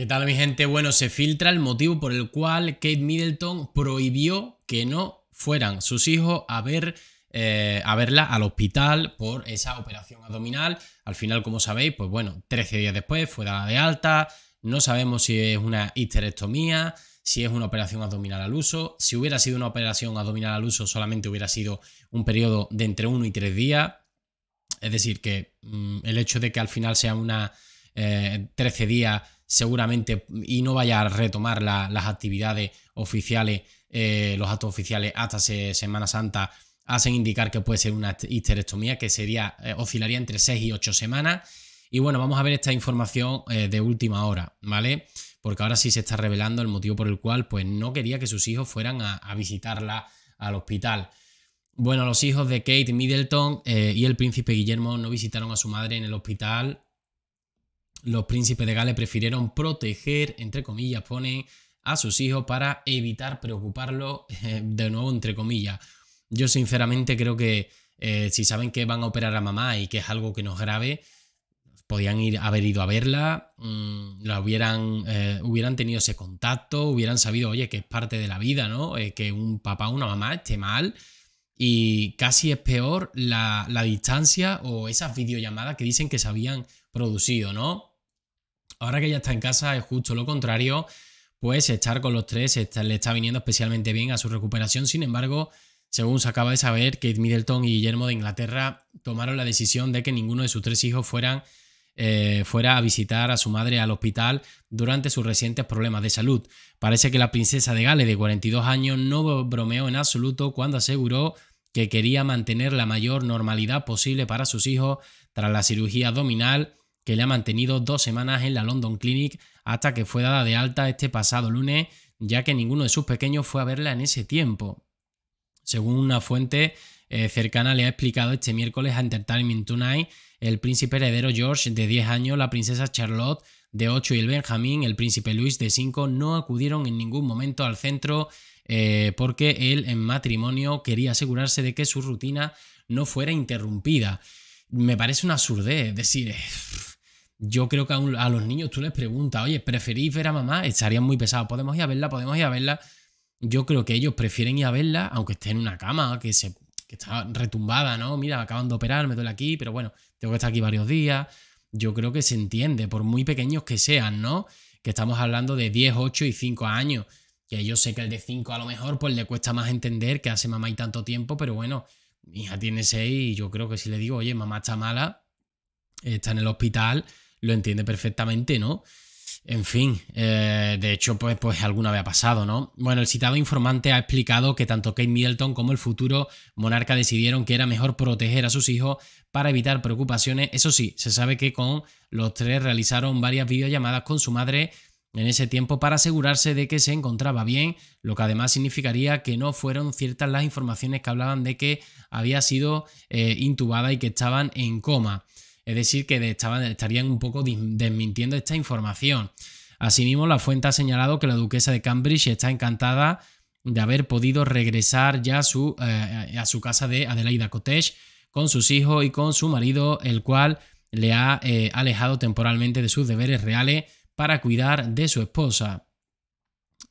¿Qué tal mi gente? Bueno, se filtra el motivo por el cual Kate Middleton prohibió que no fueran sus hijos a ver eh, a verla al hospital por esa operación abdominal. Al final, como sabéis, pues bueno, 13 días después fue dada de alta. No sabemos si es una histerectomía, si es una operación abdominal al uso. Si hubiera sido una operación abdominal al uso, solamente hubiera sido un periodo de entre 1 y 3 días. Es decir, que mm, el hecho de que al final sea una 13 eh, días seguramente y no vaya a retomar las actividades oficiales, eh, los actos oficiales hasta Semana Santa, hacen indicar que puede ser una histerectomía que sería, eh, oscilaría entre 6 y 8 semanas. Y bueno, vamos a ver esta información de última hora, ¿vale? Porque ahora sí se está revelando el motivo por el cual pues no quería que sus hijos fueran a, visitarla al hospital. Bueno, los hijos de Kate Middleton y el príncipe Guillermo no visitaron a su madre en el hospital los príncipes de Gales prefirieron proteger, entre comillas, ponen a sus hijos para evitar preocuparlos, eh, de nuevo, entre comillas. Yo sinceramente creo que eh, si saben que van a operar a mamá y que es algo que nos grave, podían ir, haber ido a verla, mm, la hubieran, eh, hubieran tenido ese contacto, hubieran sabido, oye, que es parte de la vida, ¿no? que un papá o una mamá esté mal. Y casi es peor la, la distancia o esas videollamadas que dicen que se habían producido, ¿no? Ahora que ya está en casa es justo lo contrario, pues estar con los tres le está viniendo especialmente bien a su recuperación. Sin embargo, según se acaba de saber, Kate Middleton y Guillermo de Inglaterra tomaron la decisión de que ninguno de sus tres hijos fueran, eh, fuera a visitar a su madre al hospital durante sus recientes problemas de salud. Parece que la princesa de Gales de 42 años no bromeó en absoluto cuando aseguró que quería mantener la mayor normalidad posible para sus hijos tras la cirugía abdominal que le ha mantenido dos semanas en la London Clinic hasta que fue dada de alta este pasado lunes, ya que ninguno de sus pequeños fue a verla en ese tiempo. Según una fuente eh, cercana le ha explicado este miércoles a Entertainment Tonight el príncipe heredero George de 10 años, la princesa Charlotte de 8 y el Benjamín, el príncipe Luis de 5, no acudieron en ningún momento al centro eh, porque él en matrimonio quería asegurarse de que su rutina no fuera interrumpida. Me parece una absurdez, es decir, yo creo que a, los niños tú les preguntas, oye, ¿preferís ver a mamá? Estarían muy pesados, podemos ir a verla, podemos ir a verla. Yo creo que ellos prefieren ir a verla, aunque esté en una cama, que, se, que está retumbada, ¿no? Mira, acaban de operar, me duele aquí, pero bueno, tengo que estar aquí varios días. Yo creo que se entiende, por muy pequeños que sean, ¿no? Que estamos hablando de 10, 8 y 5 años. Que yo sé que el de 5 a lo mejor pues le cuesta más entender que hace mamá y tanto tiempo, pero bueno, mi hija tiene 6 y yo creo que si le digo, oye, mamá está mala, está en el hospital, lo entiende perfectamente, ¿no? En fin, eh, de hecho, pues, pues, alguna vez ha pasado, ¿no? Bueno, el citado informante ha explicado que tanto Kate Middleton como el futuro monarca decidieron que era mejor proteger a sus hijos para evitar preocupaciones. Eso sí, se sabe que con los tres realizaron varias videollamadas con su madre en ese tiempo para asegurarse de que se encontraba bien, lo que además significaría que no fueron ciertas las informaciones que hablaban de que había sido eh, intubada y que estaban en coma. Es decir, que estarían un poco desmintiendo esta información. Asimismo, la fuente ha señalado que la duquesa de Cambridge está encantada de haber podido regresar ya a su, eh, eh, casa de Adelaida Cottage con sus hijos y con su marido, el cual le ha eh, alejado temporalmente de sus deberes reales para cuidar de su esposa.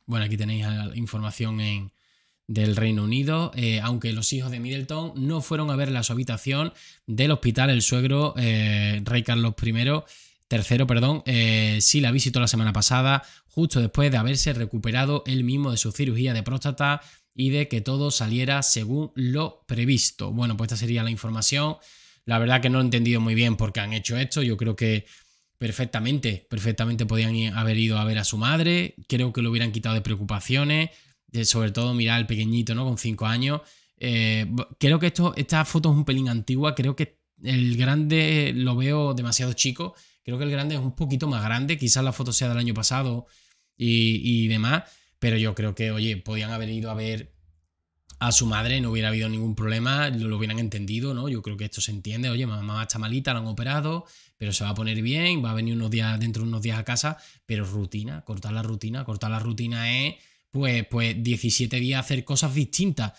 Bueno, aquí tenéis la información en, del Reino Unido, eh, aunque los hijos de Middleton no fueron a verla a su habitación del hospital. El suegro, eh, rey Carlos I, tercero, perdón, eh, sí la visitó la semana pasada, justo después de haberse recuperado él mismo de su cirugía de próstata y de que todo saliera según lo previsto. Bueno, pues esta sería la información. La verdad que no he entendido muy bien por qué han hecho esto. Yo creo que perfectamente, perfectamente podían haber ido a ver a su madre. Creo que lo hubieran quitado de preocupaciones sobre todo mirar al pequeñito, ¿no? Con 5 años. Eh, creo que esto, esta foto es un pelín antigua, creo que el grande lo veo demasiado chico, creo que el grande es un poquito más grande, quizás la foto sea del año pasado y, demás, pero yo creo que, oye, podían haber ido a ver a su madre, no hubiera habido ningún problema, lo, hubieran entendido, ¿no? Yo creo que esto se entiende, oye, mamá está malita, la han operado, pero se va a poner bien, va a venir unos días, dentro de unos días a casa, pero rutina, cortar la rutina, cortar la rutina es pues, 17 pues, días hacer cosas distintas,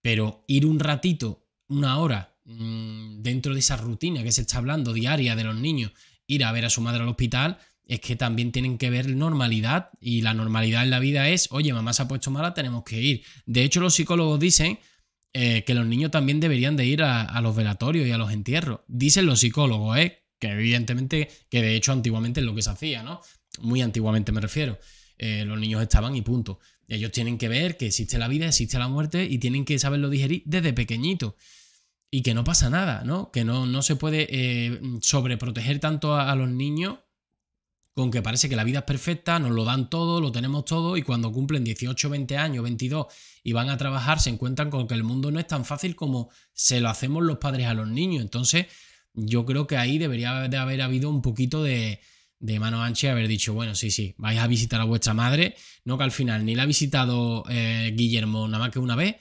pero ir un ratito, una hora, mm, dentro de esa rutina que se está hablando diaria de los niños, ir a ver a su madre al hospital, es que también tienen que ver normalidad y la normalidad en la vida es, oye, mamá se ha puesto mala, tenemos que ir. De hecho, los psicólogos dicen eh, que los niños también deberían de ir a, los velatorios y a los entierros. Dicen los psicólogos, ¿eh? Que evidentemente, que de hecho antiguamente es lo que se hacía, ¿no? Muy antiguamente me refiero. Eh, los niños estaban y punto. Ellos tienen que ver que existe la vida, existe la muerte y tienen que saberlo digerir desde pequeñito. Y que no pasa nada, ¿no? Que no, no se puede eh, sobreproteger tanto a, a los niños con que parece que la vida es perfecta, nos lo dan todo, lo tenemos todo y cuando cumplen 18, 20 años, 22 y van a trabajar se encuentran con que el mundo no es tan fácil como se lo hacemos los padres a los niños. Entonces yo creo que ahí debería de haber habido un poquito de, de mano ancha haber dicho, bueno, sí, sí, vais a visitar a vuestra madre, no que al final ni la ha visitado eh, Guillermo nada más que una vez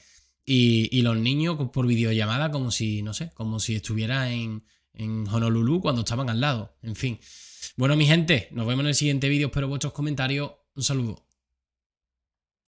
y, y, los niños pues, por videollamada como si, no sé, como si estuviera en, en Honolulu cuando estaban al lado, en fin. Bueno, mi gente, nos vemos en el siguiente vídeo, espero vuestros comentarios, un saludo.